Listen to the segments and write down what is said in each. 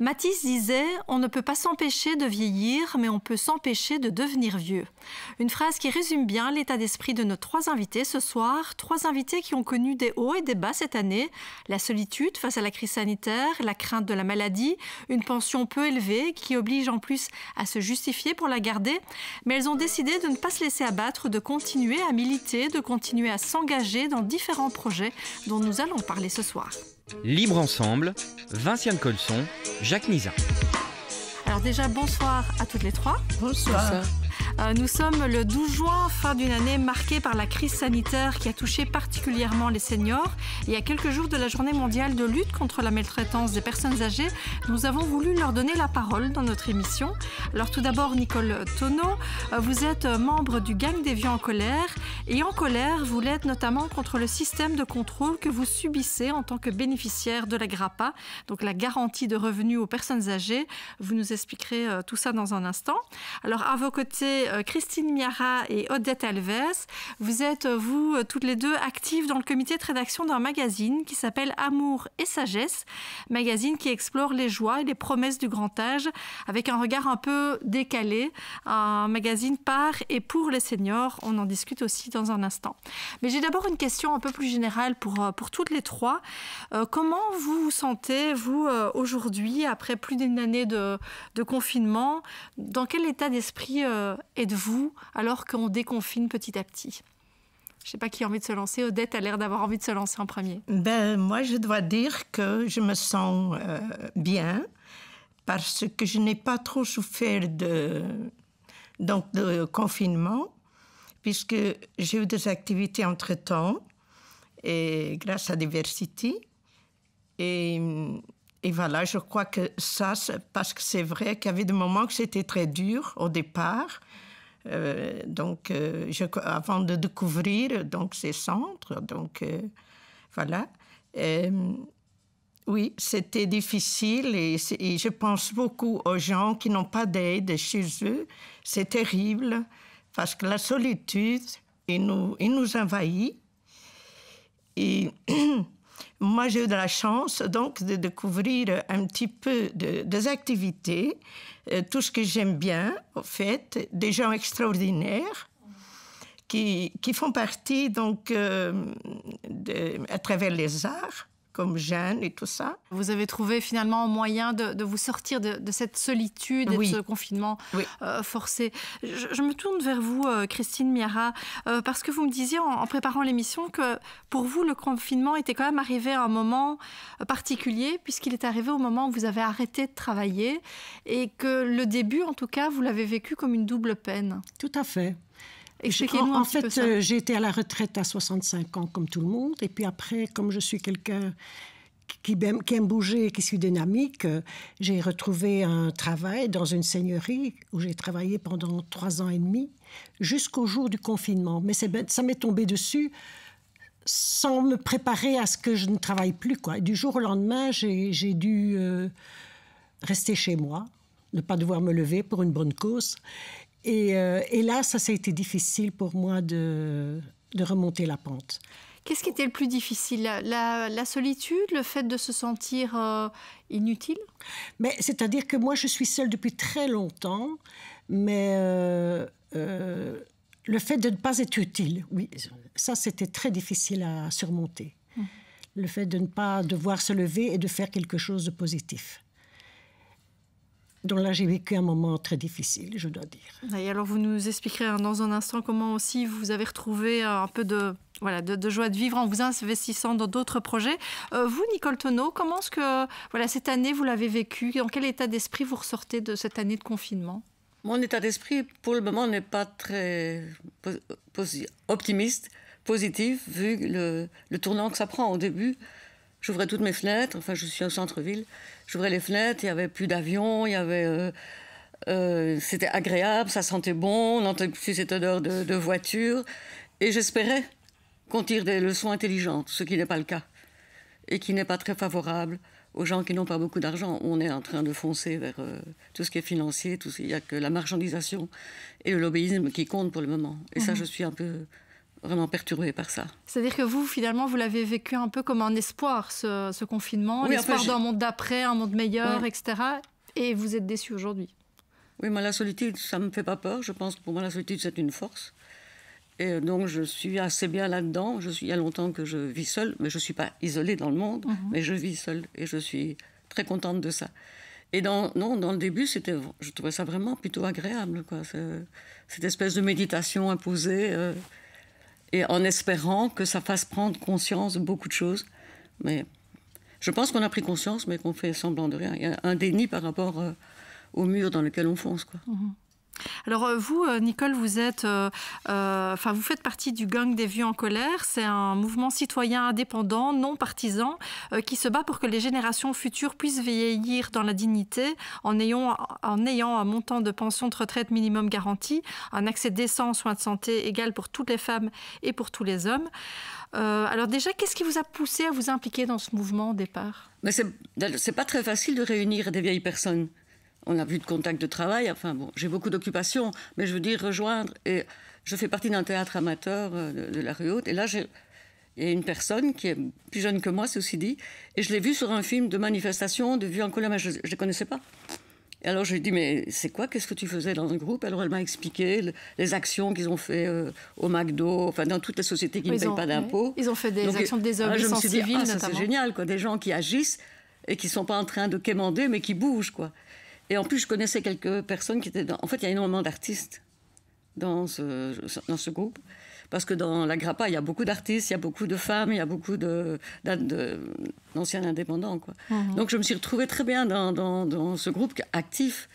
Matisse disait On ne peut pas s'empêcher de vieillir, mais on peut s'empêcher de devenir vieux. Une phrase qui résume bien l'état d'esprit de nos trois invités ce soir, trois invités qui ont connu des hauts et des bas cette année la solitude face à la crise sanitaire, la crainte de la maladie, une pension peu élevée qui oblige en plus à se justifier pour la garder, mais elles ont décidé de ne pas se laisser abattre, de continuer à militer, de continuer à s'engager dans différents projets dont nous allons parler ce soir. Libre Ensemble, Vinciane Colson, Jacques Niza. Alors déjà, bonsoir à toutes les trois. bonsoir. Euh, nous sommes le 12 juin, fin d'une année marquée par la crise sanitaire qui a touché particulièrement les seniors. Et à quelques jours de la journée mondiale de lutte contre la maltraitance des personnes âgées, nous avons voulu leur donner la parole dans notre émission. Alors tout d'abord, Nicole Tonneau, euh, vous êtes membre du gang des vieux en colère. Et en colère, vous l'êtes notamment contre le système de contrôle que vous subissez en tant que bénéficiaire de la GRAPA, donc la garantie de revenus aux personnes âgées. Vous nous expliquerez euh, tout ça dans un instant. Alors à vos côtés, euh, Christine Miara et Odette Alves. Vous êtes, euh, vous, euh, toutes les deux, actives dans le comité de rédaction d'un magazine qui s'appelle Amour et Sagesse, magazine qui explore les joies et les promesses du grand âge avec un regard un peu décalé, un magazine par et pour les seniors. On en discute aussi dans un instant. Mais j'ai d'abord une question un peu plus générale pour, pour toutes les trois. comment vous vous sentez, vous, aujourd'hui, après plus d'une année de, confinement Dans quel état d'esprit de vous alors qu'on déconfine petit à petit je ne sais pas qui a envie de se lancer. Odette a l'air d'avoir envie de se lancer en premier. Ben, moi, je dois dire que je me sens euh, bien parce que je n'ai pas trop souffert de, donc, de confinement puisque j'ai eu des activités entre-temps et grâce à Diversity. Et, et voilà, je crois que ça, parce que c'est vrai qu'il y avait des moments que c'était très dur au départ, euh, donc, euh, je, avant de découvrir donc ces centres, donc euh, voilà. oui, c'était difficile et, je pense beaucoup aux gens qui n'ont pas d'aide chez eux. C'est terrible parce que la solitude, il nous, il nous envahit et Moi, j'ai eu de la chance donc de découvrir un petit peu de, des activités, euh, tout ce que j'aime bien, en fait, des gens extraordinaires qui, qui font partie donc euh, à travers les arts comme et tout ça. Vous avez trouvé finalement un moyen de, vous sortir de, cette solitude et de ce confinement euh, forcé. Je, me tourne vers vous, euh, Christine Miara, euh, parce que vous me disiez en préparant l'émission que pour vous, le confinement était quand même arrivé à un moment particulier, puisqu'il est arrivé au moment où vous avez arrêté de travailler et que le début, en tout cas, vous l'avez vécu comme une double peine. Tout à fait en, fait, euh, j'ai été à la retraite à 65 ans, comme tout le monde. Et puis après, comme je suis quelqu'un qui aime, qui bouger, qui suis dynamique, euh, j'ai retrouvé un travail dans une seigneurie où j'ai travaillé pendant trois ans et demi jusqu'au jour du confinement. Mais ça m'est tombé dessus sans me préparer à ce que je ne travaille plus. du jour au lendemain, j'ai dû euh, rester chez moi, ne pas devoir me lever pour une bonne cause. Euh, et, là, ça, a été difficile pour moi de, remonter la pente. Qu'est-ce qui était le plus difficile la, solitude, le fait de se sentir euh, inutile Mais c'est-à-dire que moi, je suis seule depuis très longtemps, mais euh, le fait de ne pas être utile, oui, ça, c'était très difficile à surmonter. Mmh. Le fait de ne pas devoir se lever et de faire quelque chose de positif dont là, j'ai vécu un moment très difficile, je dois dire. Et alors, vous nous expliquerez hein, dans un instant comment aussi vous avez retrouvé euh, un peu de, voilà, de, joie de vivre en vous investissant dans d'autres projets. Euh, vous, Nicole Tonneau, comment est-ce que voilà, cette année, vous l'avez vécue Dans quel état d'esprit vous ressortez de cette année de confinement Mon état d'esprit, pour le moment, n'est pas très optimiste, positif, vu le, le tournant que ça prend au début. J'ouvrais toutes mes fenêtres, enfin je suis au centre-ville, j'ouvrais les fenêtres, il n'y avait plus d'avion, il y avait... Euh, euh, c'était agréable, ça sentait bon, on n'entendait plus cette odeur de, voiture. Et j'espérais qu'on tire des leçons intelligentes, ce qui n'est pas le cas, et qui n'est pas très favorable aux gens qui n'ont pas beaucoup d'argent. On est en train de foncer vers euh, tout ce qui est financier, tout ce... il n'y a que la marchandisation et le lobbyisme qui comptent pour le moment. Et ça, mhm. je suis un peu vraiment perturbée par ça. C'est-à-dire que vous, finalement, vous l'avez vécu un peu comme un espoir, ce, confinement, l'espoir d'un monde d'après, un monde meilleur, etc. Et vous êtes déçu aujourd'hui. Oui, moi, la solitude, ça ne me fait pas peur. Je pense que pour moi, la solitude, c'est une force. Et donc, je suis assez bien là-dedans. Je suis, il y a longtemps que je vis seule, mais je ne suis pas isolée dans le monde, mhm. mais je vis seule et je suis très contente de ça. Et dans, non, dans le début, c'était, je trouvais ça vraiment plutôt agréable, quoi. Cette espèce de méditation imposée. Euh, et en espérant que ça fasse prendre conscience de beaucoup de choses. Mais je pense qu'on a pris conscience, mais qu'on fait semblant de rien. Il y a un déni par rapport euh, au mur dans lequel on fonce. Quoi. Mm-hmm. Alors euh, vous, euh, Nicole, vous êtes, euh, enfin vous faites partie du gang des vieux en colère. C'est un mouvement citoyen indépendant, non partisan, qui se bat pour que les générations futures puissent vieillir dans la dignité, en ayant, un montant de pension de retraite minimum garanti, un accès décent aux soins de santé égal pour toutes les femmes et pour tous les hommes. alors déjà, qu'est-ce qui vous a poussé à vous impliquer dans ce mouvement au départ Mais c'est pas très facile de réunir des vieilles personnes on a plus de contact de travail. Enfin bon, j'ai beaucoup d'occupations, mais je veux dire rejoindre. Et je fais partie d'un théâtre amateur euh, de, la rue Haute. Et là, j'ai il y a une personne qui est plus jeune que moi, c'est aussi dit, et je l'ai vue sur un film de manifestation de vue en colère, mais je ne connaissais pas. Et alors je lui ai dit, mais c'est quoi, qu'est-ce que tu faisais dans un groupe Alors elle m'a expliqué les actions qu'ils ont fait euh, au McDo, enfin dans toutes les sociétés qui ne payent pas d'impôts. Ils ont fait des actions de ah, désobéissance civile, ah, ah, C'est génial, quoi, des gens qui agissent et qui ne sont pas en train de quémander, mais qui bougent, quoi. Et en plus, je connaissais quelques personnes qui étaient En fait, il y a énormément d'artistes dans ce, dans ce groupe. Parce que dans la Grappa, il y a beaucoup d'artistes, il y a beaucoup de femmes, il y a beaucoup d'anciens indépendants. Quoi. Mhm. Donc je me suis retrouvée très bien dans, dans, dans ce groupe actif,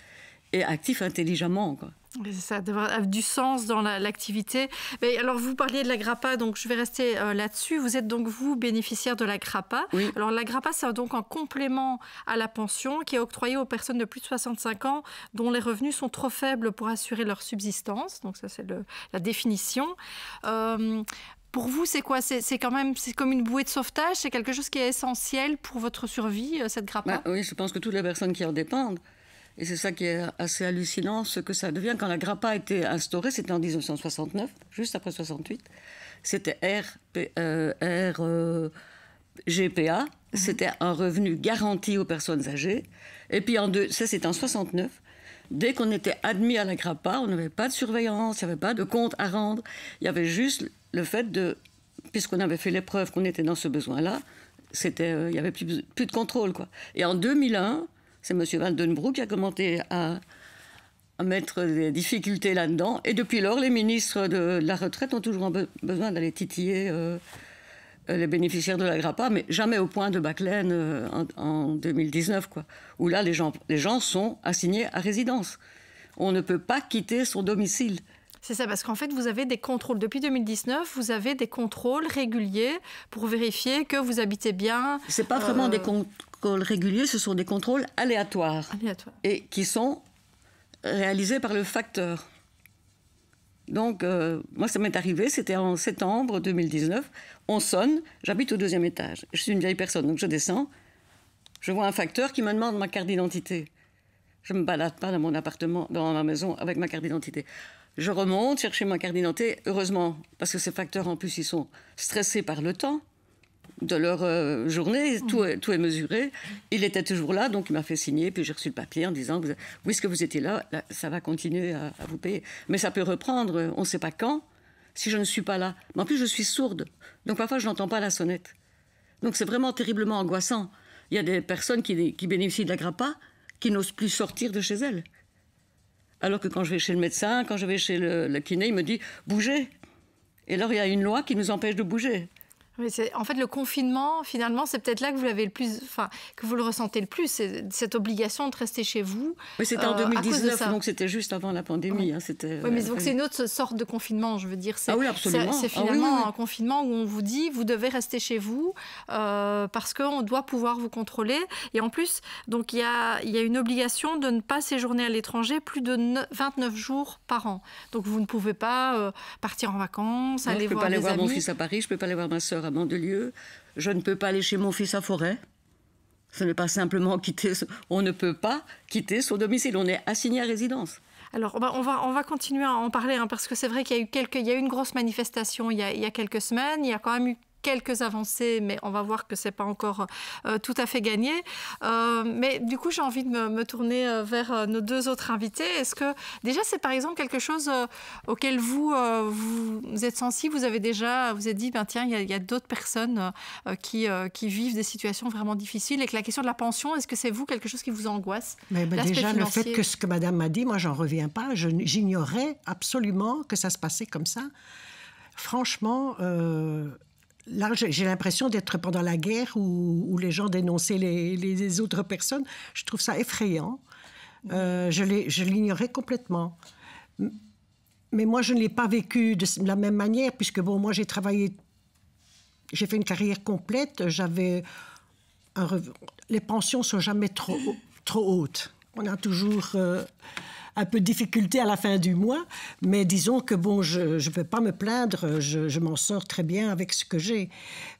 et actif intelligemment. Quoi ça, avoir euh, du sens dans l'activité. Mais alors, vous parliez de la grappa, donc je vais rester euh, là-dessus. Vous êtes donc, vous, bénéficiaire de la grappa. Alors, la grappa, c'est donc un complément à la pension qui est octroyée aux personnes de plus de 65 ans dont les revenus sont trop faibles pour assurer leur subsistance. Donc, ça, c'est la définition. Euh, pour vous, c'est quoi C'est quand même c'est comme une bouée de sauvetage C'est quelque chose qui est essentiel pour votre survie, cette grappa bah, Oui, je pense que toutes les personnes qui en dépendent et c'est ça qui est assez hallucinant, ce que ça devient. Quand la Grappa a été instaurée, c'était en 1969, juste après 68. C'était RGPA. Euh, euh, mhm. c'était un revenu garanti aux personnes âgées. Et puis en deux, ça c'était en 69. Dès qu'on était admis à la Grappa, on n'avait pas de surveillance, il n'y avait pas de compte à rendre. Il y avait juste le fait de, puisqu'on avait fait l'épreuve qu'on était dans ce besoin-là, c'était, euh, il n'y avait plus, plus de contrôle. Quoi. Et en 2001, c'est M. Vandenbroek qui a commenté à, mettre des difficultés là-dedans. Et depuis lors, les ministres de, la retraite ont toujours besoin d'aller titiller euh, les bénéficiaires de la Grappa, mais jamais au point de Baclaine euh, en, 2019, quoi, où là, les gens, les gens sont assignés à résidence. On ne peut pas quitter son domicile. C'est ça, parce qu'en fait, vous avez des contrôles. Depuis 2019, vous avez des contrôles réguliers pour vérifier que vous habitez bien. C'est pas vraiment euh, des contrôles réguliers, ce sont des contrôles aléatoires. Et qui sont réalisés par le facteur. Donc, euh, moi, ça m'est arrivé, c'était en septembre 2019. On sonne, j'habite au deuxième étage. Je suis une vieille personne, donc je descends. Je vois un facteur qui me demande ma carte d'identité. Je ne me balade pas dans mon appartement, dans ma maison, avec ma carte d'identité. Je remonte chercher ma carte d'identité, heureusement, parce que ces facteurs, en plus, ils sont stressés par le temps de leur euh, journée, mmh. tout est, mesuré. Il était toujours là, donc il m'a fait signer, puis j'ai reçu le papier en disant, ce que vous étiez là, ça va continuer à, vous payer. Mais ça peut reprendre, on ne sait pas quand, si je ne suis pas là. Mais en plus, je suis sourde, donc parfois je n'entends pas la sonnette. Donc c'est vraiment terriblement angoissant. Il y a des personnes qui, bénéficient de la grappa qui n'osent plus sortir de chez elles. Alors que quand je vais chez le médecin, quand je vais chez le, le kiné, il me dit, bougez. Et alors il y a une loi qui nous empêche de bouger en fait, le confinement, finalement, c'est peut-être là que vous l'avez le plus, enfin, que vous le ressentez le plus, cette obligation de rester chez vous. Mais c'était en 2019, euh, donc c'était juste avant la pandémie. Oui, hein, mais euh, c'est une autre sorte de confinement, je veux dire. Ah oui, absolument. C'est ah finalement un confinement où on vous dit, vous devez rester chez vous euh, parce qu'on doit pouvoir vous contrôler. Et en plus, donc il y a, une obligation de ne pas séjourner à l'étranger plus de 29 jours par an. Donc vous ne pouvez pas partir en vacances, aller je voir peux pas aller voir mon fils à Paris, je ne peux pas aller voir ma sœur de lieu. Je ne peux pas aller chez mon fils à forêt. Ce n'est pas simplement quitter, on ne peut pas quitter son domicile, on est assigné à résidence. Alors, on va, on va continuer à en parler, hein, parce que c'est vrai qu'il y a eu quelques, il y a une grosse manifestation il y a, il y a quelques semaines. Il y a quand même eu quelques avancées, mais on va voir que ce n'est pas encore euh, tout à fait gagné. Euh, mais du coup, j'ai envie de me, tourner euh, vers nos deux autres invités. Est-ce que déjà, c'est par exemple quelque chose auquel vous, vous, êtes sensible Vous avez déjà, vous êtes dit, ben, tiens, il y a, d'autres personnes qui, qui, vivent des situations vraiment difficiles et que la question de la pension, est-ce que c'est vous quelque chose qui vous angoisse mais, Déjà, le fait que ce que madame m'a dit, moi, j'en reviens pas. J'ignorais absolument que ça se passait comme ça. Franchement, là, j'ai l'impression d'être pendant la guerre où, les gens dénonçaient les, autres personnes. Je trouve ça effrayant. Euh, je l'ignorais complètement. Mais moi, je ne l'ai pas vécu de la même manière, puisque, bon, moi, j'ai travaillé, j'ai fait une carrière complète, j'avais... Les pensions sont jamais trop, trop hautes. On a toujours... Euh, un peu de difficulté à la fin du mois, mais disons que bon, je ne peux pas me plaindre, je, m'en sors très bien avec ce que j'ai.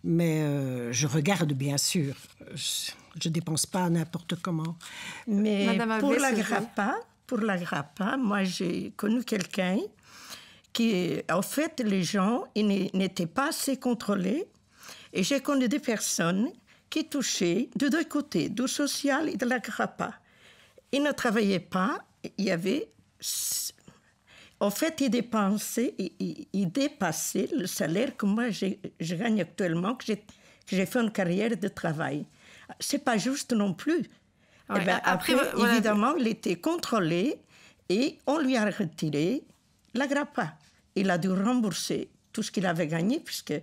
Mais euh, je regarde bien sûr, je ne dépense pas n'importe comment. Mais pour, la grappa, pour la grappa, moi j'ai connu quelqu'un qui, en fait, les gens n'étaient pas assez contrôlés. Et j'ai connu des personnes qui touchaient de deux côtés, du social et de la grappa. Ils ne travaillaient pas il y avait. En fait, il dépensait, il, dépassait le salaire que moi je gagne actuellement, que j'ai fait une carrière de travail. C'est pas juste non plus. Eh ben, après, évidemment, il était contrôlé et on lui a retiré la grappa. Il a dû rembourser tout ce qu'il avait gagné, puisque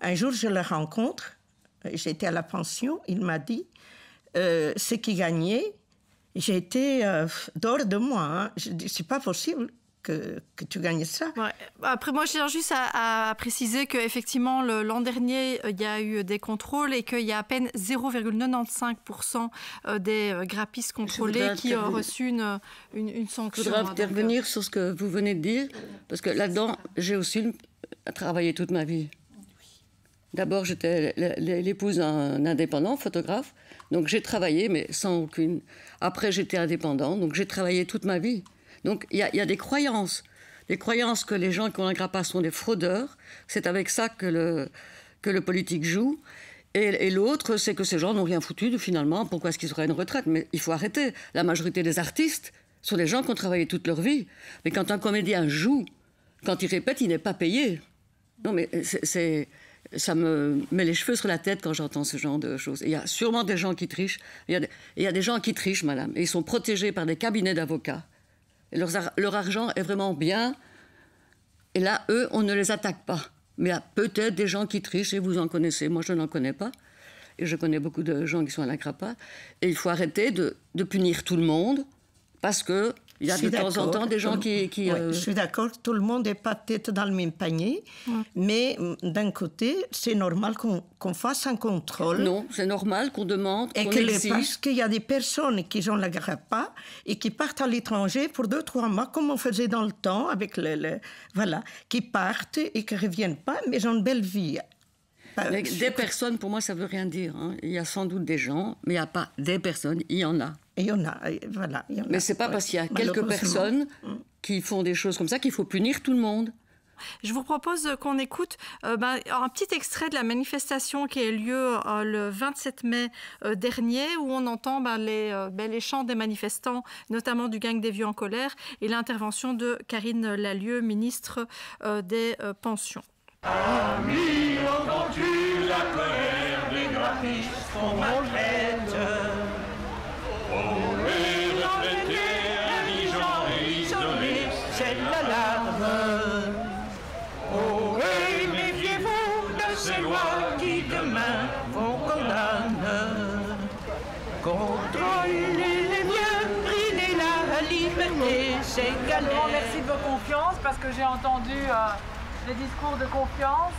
un jour je le rencontre, j'étais à la pension, il m'a dit euh, ce qu'il gagnait, j'ai été euh, dehors de moi. Hein. Je c'est pas possible. Que, que, tu gagnes ça. Après, moi, j'ai juste à, à préciser qu'effectivement, l'an dernier, euh, il y a eu des contrôles et qu'il y a à peine 0,95% euh, des euh, grappistes contrôlés qui ont reçu une, une, sanction. Je voudrais intervenir hein, sur ce que vous venez de dire, parce que là-dedans, j'ai aussi travaillé toute ma vie. D'abord, j'étais l'épouse d'un indépendant, photographe. Donc j'ai travaillé, mais sans aucune. Après, j'étais indépendant, donc j'ai travaillé toute ma vie. Donc il y, a des croyances. Des croyances que les gens qui ont un grappin sont des fraudeurs. C'est avec ça que le, que le politique joue. Et, et l'autre, c'est que ces gens n'ont rien foutu, finalement. Pourquoi est-ce qu'ils auraient une retraite Mais il faut arrêter. La majorité des artistes sont des gens qui ont travaillé toute leur vie. Mais quand un comédien joue, quand il répète, il n'est pas payé. Non, mais c'est ça me met les cheveux sur la tête quand j'entends ce genre de choses. Il y a sûrement des gens qui trichent. Il y a des, gens qui trichent, madame. Et ils sont protégés par des cabinets d'avocats. Leur, leur argent est vraiment bien. Et là, eux, on ne les attaque pas. Mais il y a peut-être des gens qui trichent et vous en connaissez. Moi, je n'en connais pas. Et je connais beaucoup de gens qui sont à la crapa. Et il faut arrêter de, de punir tout le monde parce que il y a de temps en temps des gens qui... Euh, je suis d'accord, tout le monde n'est pas tête dans le même panier, mais mm, d'un côté, c'est normal qu'on fasse un contrôle. Non, c'est normal qu'on demande, et qu'on qu'il y a des personnes qui ont la pas et qui partent à l'étranger pour deux, trois mois, comme on faisait dans le temps, avec le, voilà, qui partent et qui ne reviennent pas, mais ont une belle vie. des personnes, pour moi, ça veut rien dire. Hein. Il y a sans doute des gens, mais il n'y a pas des personnes, il y en a. Mais y en Mais c'est pas parce qu'il y a quelques personnes mm. qui font des choses comme ça qu'il faut punir tout le monde. Je vous propose qu'on écoute euh, ben, un petit extrait de la manifestation qui a eu lieu euh, le 27 mai euh, dernier, où on entend ben, ben, les, chants des manifestants, notamment du gang des vieux en colère, et l'intervention de Karine Lalieu, ministre des Pensions. Amis, la colère des graphistes, Je lois qui demain vont condamner. les la liberté, Merci de vos confiances parce que j'ai entendu euh, les discours de confiance.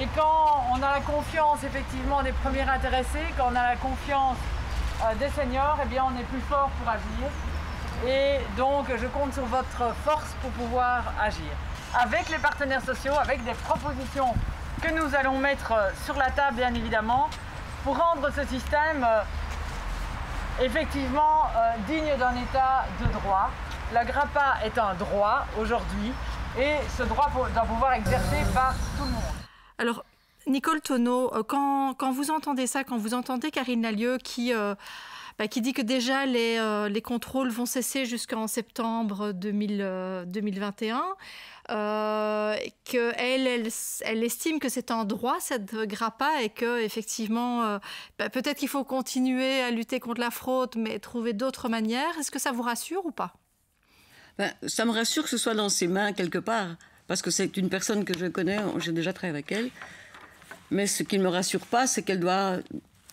Et quand on a la confiance effectivement des premiers intéressés, quand on a la confiance euh, des seniors, eh bien on est plus fort pour agir. Et donc je compte sur votre force pour pouvoir agir. Avec les partenaires sociaux, avec des propositions que nous allons mettre euh, sur la table, bien évidemment, pour rendre ce système euh, effectivement euh, digne d'un état de droit. La grappa est un droit aujourd'hui et ce droit doit pouvoir exercer par tout le monde. Alors, Nicole Tonneau, quand, vous entendez ça, quand vous entendez Karine Lalieu qui... Bah, qui dit que déjà euh, les, contrôles vont cesser jusqu'en septembre 2021, euh, euh, qu'elle elle, elle, estime que c'est un droit cette grappa et que effectivement bah, peut-être qu'il faut continuer à lutter contre la fraude, mais trouver d'autres manières. Est-ce que ça vous rassure ou pas ben, Ça me rassure que ce soit dans ses mains quelque part, parce que c'est une personne que je connais, j'ai déjà travaillé avec elle. Mais ce qui ne me rassure pas, c'est qu'elle doit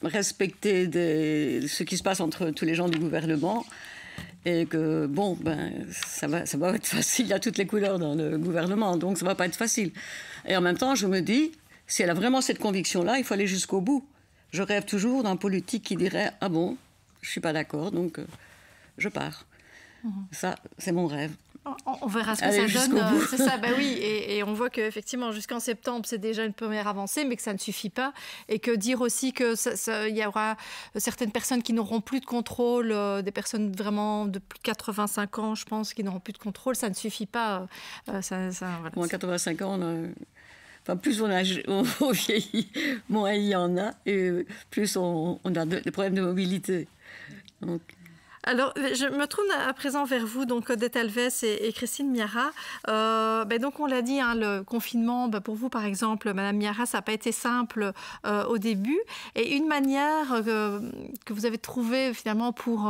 respecter ce qui se passe entre tous les gens du gouvernement et que bon, ben, ça va, ça va être facile. Il y a toutes les couleurs dans le gouvernement, donc ça va pas être facile. Et en même temps, je me dis, si elle a vraiment cette conviction-là, il faut aller jusqu'au bout. Je rêve toujours d'un politique qui dirait ah bon, je suis pas d'accord, donc euh, je pars. Mhm. Ça, c'est mon rêve. On verra ce que ça donne. Euh, c'est ça, bah oui. Et, on voit qu'effectivement, jusqu'en septembre, c'est déjà une première avancée, mais que ça ne suffit pas. Et que dire aussi qu'il y aura certaines personnes qui n'auront plus de contrôle, euh, des personnes vraiment de plus de 85 ans, je pense, qui n'auront plus de contrôle, ça ne suffit pas. Euh, 85 ans, plus on, vieillit, moins il y en a, et plus on, a des problèmes de mobilité. Donc. Alors, euh, je me tourne à présent vers vous, donc Odette Alves et, Christine Miara. Euh, ben, donc, on l'a dit, hein, le confinement, ben, pour vous, par exemple, Madame Miara, ça n'a pas été simple euh, au début. Et une manière que vous avez trouvée, finalement, pour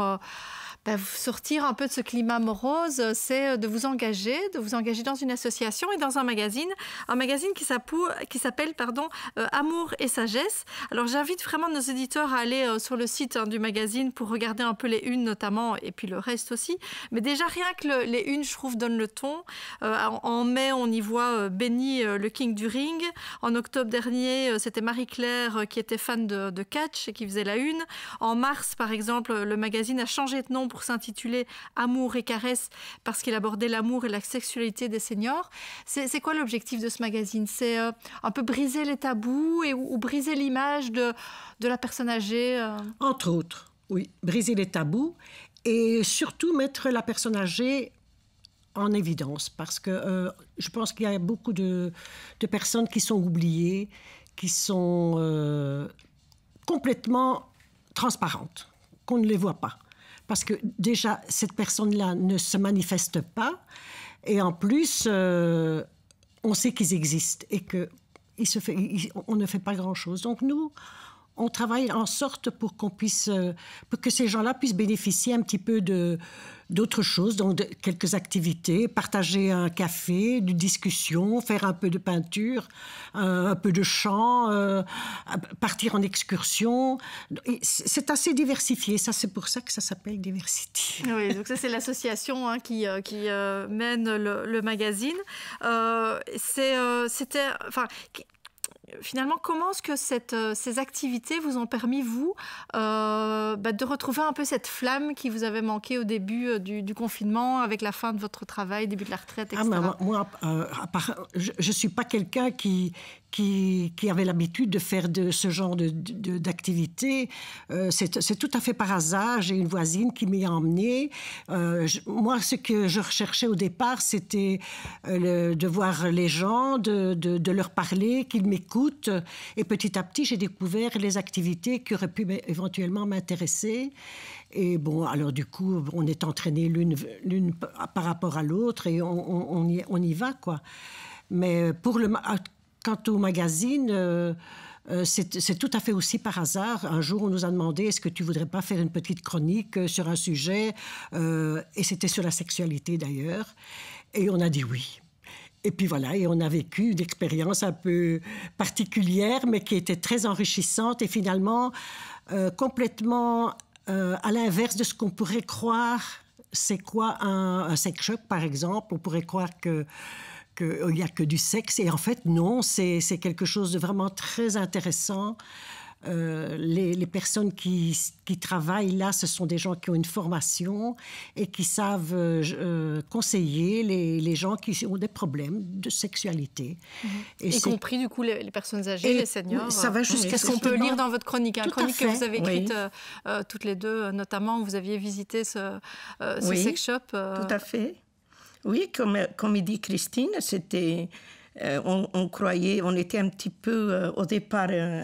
bah, sortir un peu de ce climat morose, euh, c'est euh, de vous engager, de vous engager dans une association et dans un magazine, un magazine qui s'appelle pardon euh, Amour et Sagesse. Alors j'invite vraiment nos éditeurs à aller sur le site hein, du magazine pour regarder un peu les unes notamment et puis le reste aussi. Mais déjà rien que les unes, je trouve, donnent le ton. en, mai, on y voit Benny, le king du ring. En octobre dernier, c'était Marie-Claire qui était fan de, de catch et qui faisait la une. En mars, par exemple, le magazine a changé de nom pour s'intituler Amour et caresse parce qu'il abordait l'amour et la sexualité des seniors. C'est quoi l'objectif de ce magazine C'est euh, un peu briser les tabous ou, briser l'image de, de la personne âgée euh Entre autres, oui. Briser les tabous et surtout mettre la personne âgée en évidence parce que euh, je pense qu'il y a beaucoup de, personnes qui sont oubliées, qui sont complètement transparentes, qu'on ne les voit pas parce que déjà, cette personne-là ne se manifeste pas, et en plus, euh, on sait qu'ils existent et qu'on on ne fait pas grand-chose. Donc nous, on travaille en sorte pour qu'on puisse, euh, que ces gens-là puissent bénéficier un petit peu de d'autres choses, donc de, quelques activités, partager un café, une discussion, faire un peu de peinture, euh, un peu de chant, euh, partir en excursion. C'est assez diversifié, ça c'est pour ça que ça s'appelle Diversity. Oui, donc ça c'est l'association hein, qui, mène le, magazine. magazine. C'était, enfin, finalement, comment est-ce que cette, euh, ces activités vous ont permis, vous, euh, bah, de retrouver un peu cette flamme qui vous avait manqué au début euh, du, confinement, avec la fin de votre travail, début de la retraite, etc. Ah, moi, je ne suis pas quelqu'un qui, qui, avait l'habitude de faire de ce genre d'activité. De, euh, c'est tout à fait par hasard. J'ai une voisine qui m'y a emmenée. Euh, moi, ce que je recherchais au départ, c'était euh, de voir les gens, de, de leur parler, qu'ils m'écoutent. Et petit à petit, j'ai découvert les activités qui auraient pu éventuellement m'intéresser. Et bon, alors du coup, on est entraîné l'une par rapport à l'autre et on, y, on, y, va, quoi. Mais pour le, Quant au magazine, euh, euh, c'est tout à fait aussi par hasard. Un jour, on nous a demandé est-ce que tu voudrais pas faire une petite chronique euh, sur un sujet Et c'était sur la sexualité d'ailleurs. Et on a dit oui. Et puis voilà, et on a vécu une expérience un peu particulière, mais qui était très enrichissante et finalement complètement à l'inverse de ce qu'on pourrait croire. C'est quoi un, un sex shop, par exemple On pourrait croire que il n'y a que du sexe. Et en fait, non, c'est quelque chose de vraiment très intéressant. Euh, les, personnes qui, travaillent là, ce sont des gens qui ont une formation et qui savent euh, euh, conseiller les, gens qui ont des problèmes de sexualité. Mhm. Et y compris, du coup, les, personnes âgées, les seniors. Ça va jusqu'à ce qu'on peut lire dans votre chronique, hein, chronique que vous avez écrite toutes les deux, notamment, où vous aviez visité ce, sex shop. Tout à fait. Oui, comme, comme dit Christine, c'était. Euh, on, croyait, on était un petit peu euh, au départ, euh,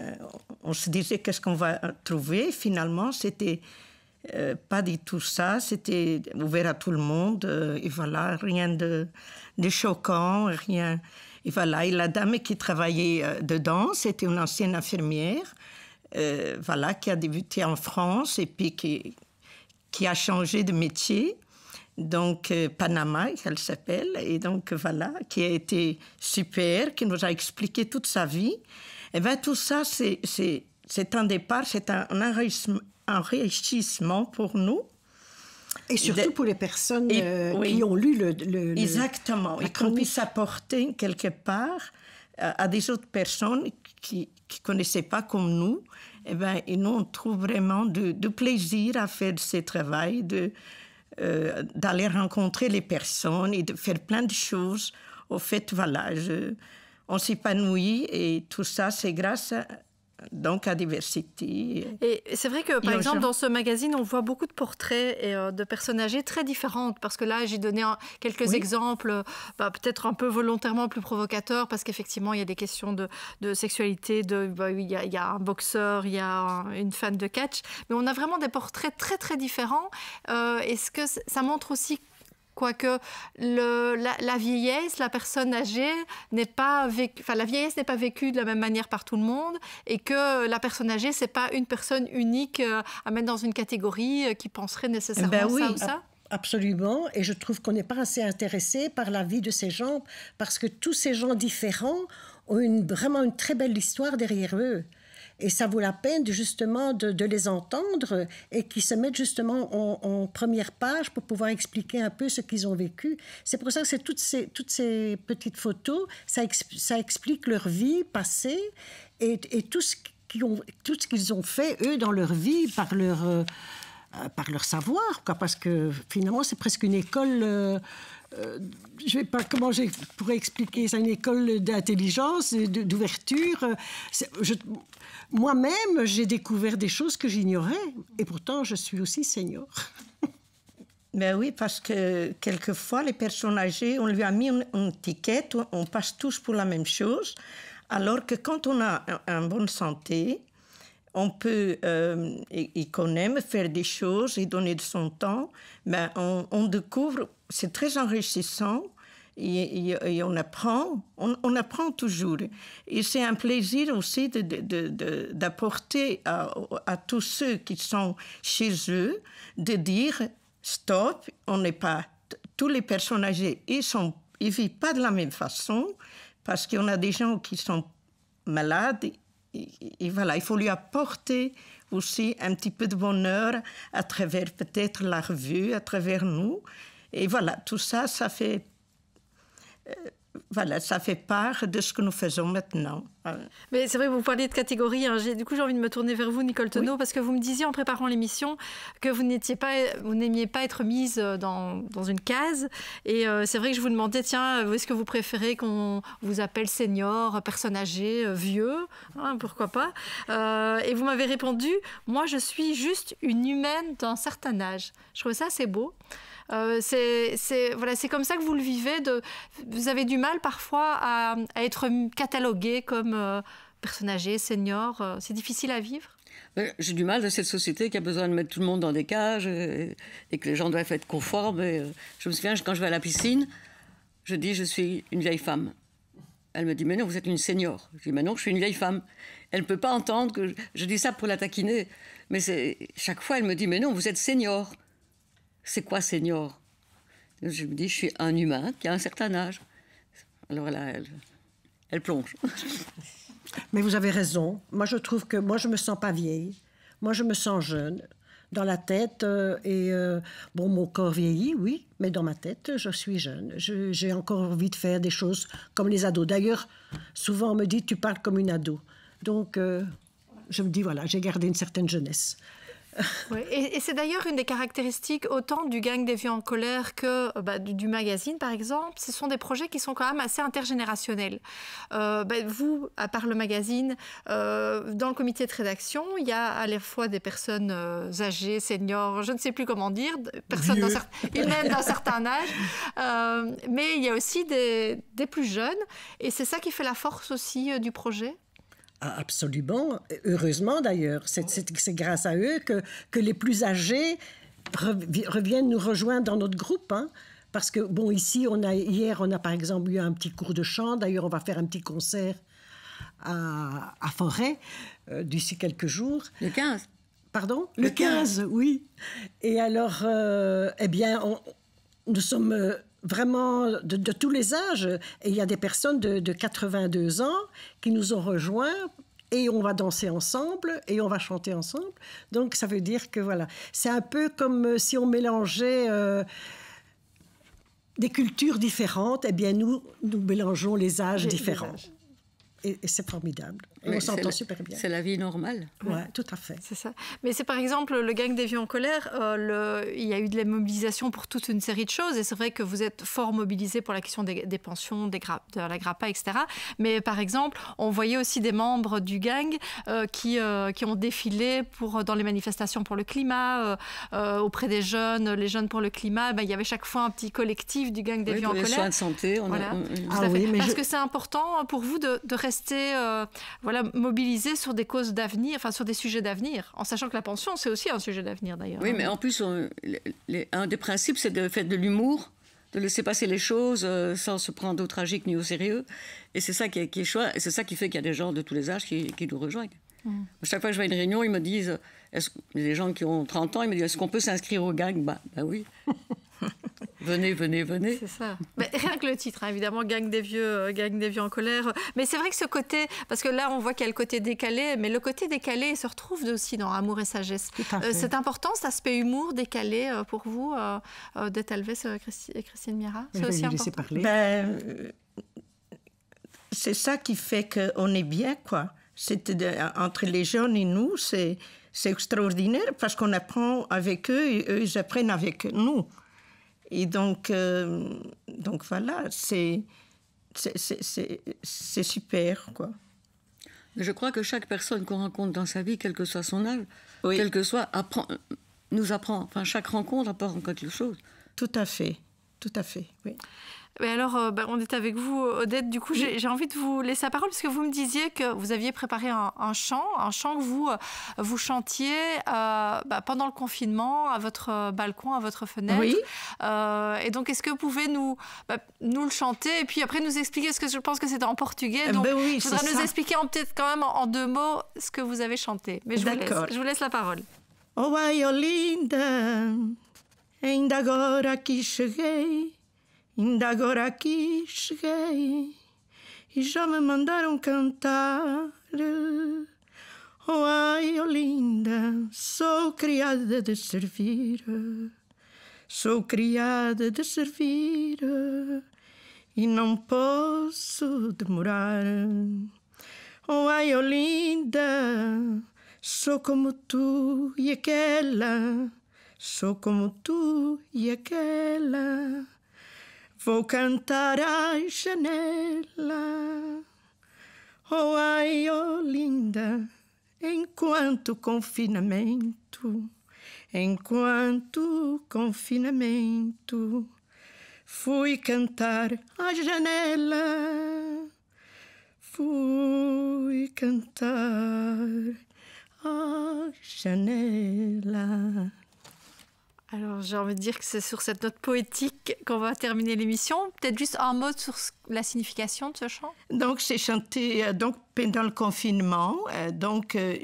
on se disait qu'est-ce qu'on va trouver. Finalement, c'était pas du tout ça, c'était ouvert à tout le monde. et voilà, rien de, choquant, rien. Et voilà, la dame qui travaillait dedans, c'était une ancienne infirmière, voilà, qui a débuté en France et puis qui, qui a changé de métier donc euh, Panama, qu'elle s'appelle, et donc voilà, qui a été super, qui nous a expliqué toute sa vie. Et eh bien tout ça, c'est un départ, c'est un enrichissement pour nous. Et surtout pour les personnes euh, qui ont lu le... Exactement, et qu'on puisse apporter quelque part euh, à, des autres personnes qui ne connaissaient pas comme nous. Et eh bien, et nous, on trouve vraiment du, plaisir à faire ce travail de euh, d'aller rencontrer les personnes et de faire plein de choses. Au fait, voilà, on s'épanouit et tout ça, c'est grâce à, donc à diversité. Et c'est vrai que, par exemple, dans ce magazine, on voit beaucoup de portraits et, euh, de personnes âgées très différentes, parce que là, j'ai donné quelques exemples, bah, peut-être un peu volontairement plus provocateurs, parce qu'effectivement, il y a des questions de, sexualité, de, bah il, y a, un boxeur, il y a une fan de catch, mais on a vraiment des portraits très, très différents. Euh, est-ce que ça montre aussi quoique la, vieillesse, la personne âgée n'est pas enfin la vieillesse n'est pas vécue de la même manière par tout le monde et que la personne âgée c'est pas une personne unique euh, à mettre dans une catégorie euh, qui penserait nécessairement ben ça ou ça. Absolument, et je trouve qu'on n'est pas assez intéressé par la vie de ces gens parce que tous ces gens différents ont vraiment une très belle histoire derrière eux. Et ça vaut la peine justement de, les entendre et qu'ils se mettent justement en, première page pour pouvoir expliquer un peu ce qu'ils ont vécu. C'est pour ça que c'est toutes ces, toutes ces petites photos, ça, explique, ça explique leur vie passée et, tout ce ont, tout ce qu'ils ont fait, eux, dans leur vie, par leur, euh, par leur savoir, parce que finalement, c'est presque une école euh, euh, je ne sais pas comment je pourrais expliquer, c'est une école d'intelligence, d'ouverture. Euh, moi-même, j'ai découvert des choses que j'ignorais, et pourtant je suis aussi senior. Ben oui, parce que quelquefois, les personnes âgées, on lui a mis une, étiquette, on passe tous pour la même chose, alors que quand on a une bonne santé, on peut, euh, et, qu'on aime faire des choses et donner de son temps, mais ben, on découvre c'est très enrichissant et, on apprend, on, apprend toujours. Et c'est un plaisir aussi d'apporter à, tous ceux qui sont chez eux de dire stop, on n'est pas tous les personnes âgées, ils sont, vivent pas de la même façon parce qu'on a des gens qui sont malades. et voilà, il faut lui apporter aussi un petit peu de bonheur à travers peut-être la revue, à travers nous. Et voilà, tout ça, ça fait, euh, ça fait part de ce que nous faisons maintenant. Ah Mais c'est vrai, vous parliez de catégorie. Hein. Du coup, j'ai envie de me tourner vers vous, Nicole Tonneau, parce que vous me disiez en préparant l'émission que vous n'étiez pas, n'aimiez pas être mise euh, dans, une case. Et euh, c'est vrai que je vous demandais, tiens, euh, est-ce que vous préférez qu'on vous appelle senior, personne âgée, vieux hein, Pourquoi pas Et vous m'avez répondu, moi, je suis juste une humaine d'un certain âge. Je trouve ça assez beau. c'est voilà, comme ça que vous le vivez. De, vous avez du mal parfois à, à être catalogué comme euh, personne âgée, senior, euh, c'est difficile à vivre ben, J'ai du mal de cette société qui a besoin de mettre tout le monde dans des cages euh, et, que les gens doivent être conformes. je me souviens, quand je vais à la piscine, je dis je suis une vieille femme. Elle me dit, mais non, vous êtes une senior. Je dis, mais non, je suis une vieille femme. Elle ne peut pas entendre que je, dis ça pour la taquiner. Mais chaque fois, elle me dit, mais non, vous êtes senior. C'est quoi senior Je me dis, je suis un humain qui a un certain âge. Alors là, elle, elle plonge. Mais vous avez raison. Moi, je trouve que moi, je me sens pas vieille. Moi, je me sens jeune dans la tête euh, et euh, bon mon corps vieillit oui mais dans ma tête je suis jeune j'ai encore envie de faire des choses comme les ados d'ailleurs souvent on me dit tu parles comme une ado donc euh, je me dis voilà j'ai gardé une certaine jeunesse et, c'est d'ailleurs une des caractéristiques autant du gang des vieux en colère que euh, bah, du, magazine, par exemple. Ce sont des projets qui sont quand même assez intergénérationnels. Euh, bah, vous, à part le magazine, euh, dans le comité de rédaction, il y a à la fois des personnes âgées, seniors, je ne sais plus comment dire, personnes d'un d'un certain âge, mais il y a aussi des plus jeunes, et c'est ça qui fait la force aussi du projet. Ah, absolument. Heureusement d'ailleurs. C'est grâce à eux que, les plus âgés reviennent nous rejoindre dans notre groupe. Hein. Parce que, bon, ici, hier, on a par exemple eu un petit cours de chant. D'ailleurs, on va faire un petit concert à, Forêt euh, d'ici quelques jours. Le 15 Pardon Le, 15. oui. Et alors, euh, eh bien, nous sommes euh, vraiment de, tous les âges. Et il y a des personnes de, 82 ans qui nous ont rejoints et on va danser ensemble et on va chanter ensemble. Donc ça veut dire que voilà, c'est un peu comme euh, si on mélangeait euh, des cultures différentes. Eh bien nous, nous mélangeons les âges différents. et c'est formidable on s'entend super bien. C'est la vie normale. Oui, ouais, tout à fait. C'est ça. Mais c'est par exemple le gang des vieux en colère, euh, le, il y a eu de la mobilisation pour toute une série de choses. Et c'est vrai que vous êtes fort mobilisé pour la question des, pensions, des de la grappa, etc. Mais par exemple, on voyait aussi des membres du gang euh, qui, euh, qui ont défilé pour, dans les manifestations pour le climat, auprès des jeunes, les jeunes pour le climat. Ben, il y avait chaque fois un petit collectif du gang des vies vieux en les colère. Soins de santé. On voilà. Parce que c'est important pour vous de, de rester voilà, mobiliser sur des causes d'avenir, enfin sur des sujets d'avenir, en sachant que la pension, c'est aussi un sujet d'avenir d'ailleurs. Oui, hein. mais en plus, un des principes, c'est de faire de l'humour, de laisser passer les choses euh, sans se prendre au tragique ni au sérieux. Et c'est ça qui est, qui et c'est ça qui fait qu'il y a des gens de tous les âges qui, nous rejoignent. Mm. Chaque fois que je vais à une réunion, ils me disent, les gens qui ont 30 ans, ils me disent, est-ce qu'on peut s'inscrire au gang bah, bah oui. Venez, venez, venez. C'est ça. Mais rien que le titre, hein, évidemment, Gang des vieux, euh, des vieux en colère. Mais c'est vrai que ce côté, parce que là, on voit qu'il y a le côté décalé, mais le côté décalé se retrouve aussi dans Amour et Sagesse. Euh, c'est important, cet aspect humour décalé euh, pour vous, d'être Alves et Christine Mira. C'est eh ben, aussi important. Ben, c'est ça qui fait qu'on est bien, quoi. De, entre les jeunes et nous, c'est extraordinaire parce qu'on apprend avec eux et eux, ils apprennent avec nous. Et donc, euh, donc voilà, c'est super, quoi. Je crois que chaque personne qu'on rencontre dans sa vie, quel que soit son âge, quel que soit, apprend, nous apprend. Enfin, chaque rencontre apporte quelque chose. Tout à fait, tout à fait, oui alors, euh, bah, on est avec vous, Odette. Du coup, j'ai envie de vous laisser la parole parce que vous me disiez que vous aviez préparé un, chant, un chant que vous, euh, vous chantiez euh, bah, pendant le confinement, à votre balcon, à votre fenêtre. et donc, est-ce que vous pouvez nous, bah, nous le chanter et puis après nous expliquer ce que je pense que c'était en portugais. Eh ben donc, nous expliquer peut-être quand même en, deux mots ce que vous avez chanté. Mais je, vous laisse, la parole. Oh, ainda agora que cheguei. Ainda agora aqui cheguei e já me mandaram cantar. Oh, ai, oh linda, sou criada de servir, sou criada de servir e não posso demorar. Oh, ai, oh linda, sou como tu e aquela, sou como tu e aquela. Vou cantar a janela, oh ai, oh linda, enquanto confinamento, enquanto confinamento, fui cantar a janela, fui cantar a janela. Alors j'ai envie de dire que c'est sur cette note poétique qu'on va terminer l'émission. Peut-être juste un mot sur la signification de ce chant. Donc j'ai chanté euh, pendant le confinement. Euh, donc euh,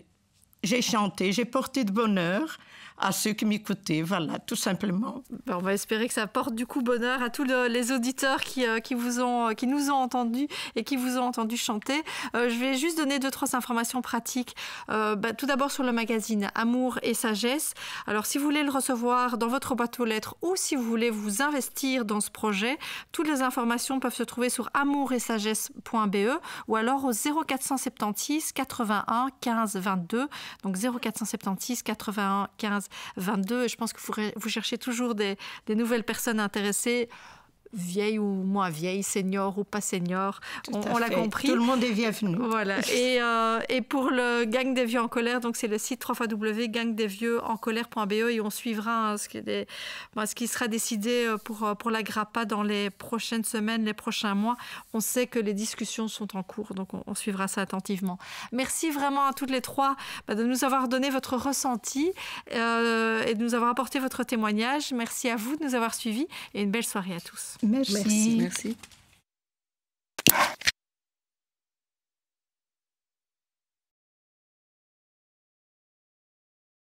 j'ai chanté, j'ai porté de bonheur à ceux qui m'écoutaient. Voilà, tout simplement. Ben, on va espérer que ça apporte du coup bonheur à tous les auditeurs qui, euh, qui, vous ont, euh, qui nous ont entendus et qui vous ont entendu chanter. Euh, je vais juste donner deux, trois informations pratiques. Ben, tout d'abord sur le magazine Amour et Sagesse. Alors, si vous voulez le recevoir dans votre boîte aux lettres ou si vous voulez vous investir dans ce projet, toutes les informations peuvent se trouver sur amouretsagesse.be ou alors au 0476 81 15 22. Donc 0476 81 15 22. Et je pense que vous, cherchez toujours des nouvelles personnes intéressées vieille ou moins vieille, senior ou pas senior. on, l'a compris. Tout le monde est bienvenu. Voilà. Et, euh, et, pour le Gang des vieux en colère, donc c'est le site www.gangdesvieuxencolère.be et on suivra hein, ce, qui est bah, ce, qui sera décidé euh, pour, euh, pour la Grappa dans les prochaines semaines, les prochains mois. On sait que les discussions sont en cours, donc on, suivra ça attentivement. Merci vraiment à toutes les trois bah, de nous avoir donné votre ressenti et de nous avoir apporté votre témoignage. Merci à vous de nous avoir suivis et une belle soirée à tous. Merci. Merci.